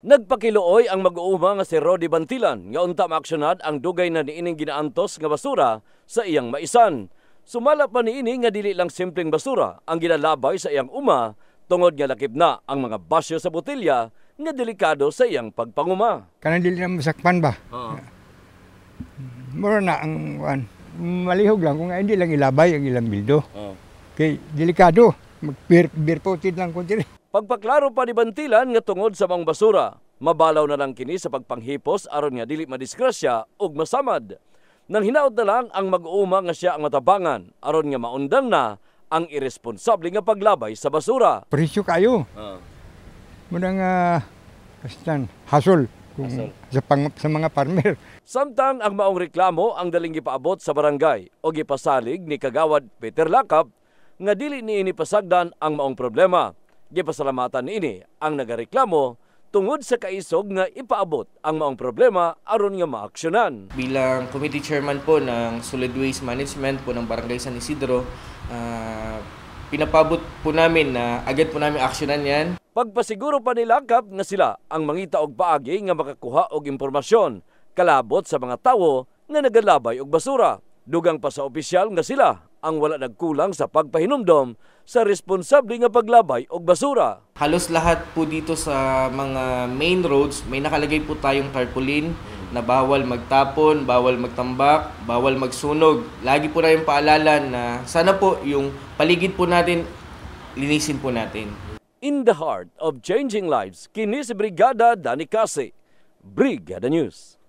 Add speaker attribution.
Speaker 1: Nagpakiluoy ang mag-uuma nga si Rodi Bantilan nga unta maaksyonad ang dugay na niining ginaantos nga basura sa iyang maisan. Sumala pa niini nga dili lang simpleng basura ang ginalabay sa iyang uma tungod nga lakip na ang mga basyo sa botelya nga delikado sa iyang pagpanguma.
Speaker 2: Kanang dili na masakpan ba? Oo. Mura na ang kuan. Malihog lang kung hindi lang ilabay ang ilang bildo. Oo. Okay, delikado. Mag-beer lang ko dili.
Speaker 1: Pagpaklaro pa ni Bantilan nga tungod sa mga basura, mabalaw na lang kini sa pagpanghipos aron nga dili madisgrasya ug masamad. Nang hinaot na lang ang mag-uuma nga siya ang matabangan aron nga maundang na ang irresponsable nga paglabay sa basura.
Speaker 2: Presyo kayo. Uh. Muna nga kastan hasol kung, sa, pang, sa mga farmer.
Speaker 1: Samtang ang maong reklamo ang daling ipaabot sa barangay o gipasalig ni Kagawad Peter Lakap nga dili ni inipasagdan ang maong problema Gipasalamatan ini ang
Speaker 3: nagareklamo tungod sa kaisog nga ipaabot ang maong problema aron nga maaksyonan. Bilang committee chairman po ng Solid Waste Management po ng Barangay San Isidro, uh, pinapabot po namin na agad po namin aksyonan yan. Pagpasiguro pa nilakap nga sila ang mangita og paagi nga makakuha og impormasyon kalabot sa mga
Speaker 1: tawo nga nagalabay og basura. Dugang pa sa opisyal nga sila ang wala nagkulang sa
Speaker 3: pagpahinumdom sa responsable nga paglabay og basura. Halos lahat po dito sa mga main roads may nakalagay po tayong tarpaulin na bawal magtapon, bawal magtambak, bawal magsunog. Lagi po tayong paalala na sana po yung paligid po natin linisin po natin. In the heart of changing
Speaker 1: lives, kini si Brigada Danikase. Brigada News.